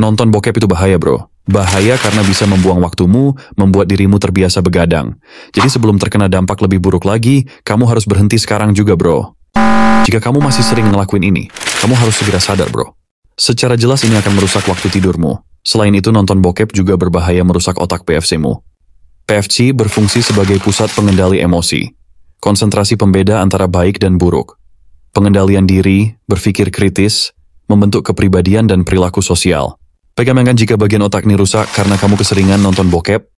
Nonton bokep itu bahaya bro. Bahaya karena bisa membuang waktumu, membuat dirimu terbiasa begadang. Jadi sebelum terkena dampak lebih buruk lagi, kamu harus berhenti sekarang juga bro. Jika kamu masih sering ngelakuin ini, kamu harus segera sadar bro. Secara jelas ini akan merusak waktu tidurmu. Selain itu nonton bokep juga berbahaya merusak otak PFC-mu. PFC berfungsi sebagai pusat pengendali emosi. Konsentrasi pembeda antara baik dan buruk. Pengendalian diri, berpikir kritis, membentuk kepribadian dan perilaku sosial. Pegang jika bagian otak ini rusak karena kamu keseringan nonton bokep,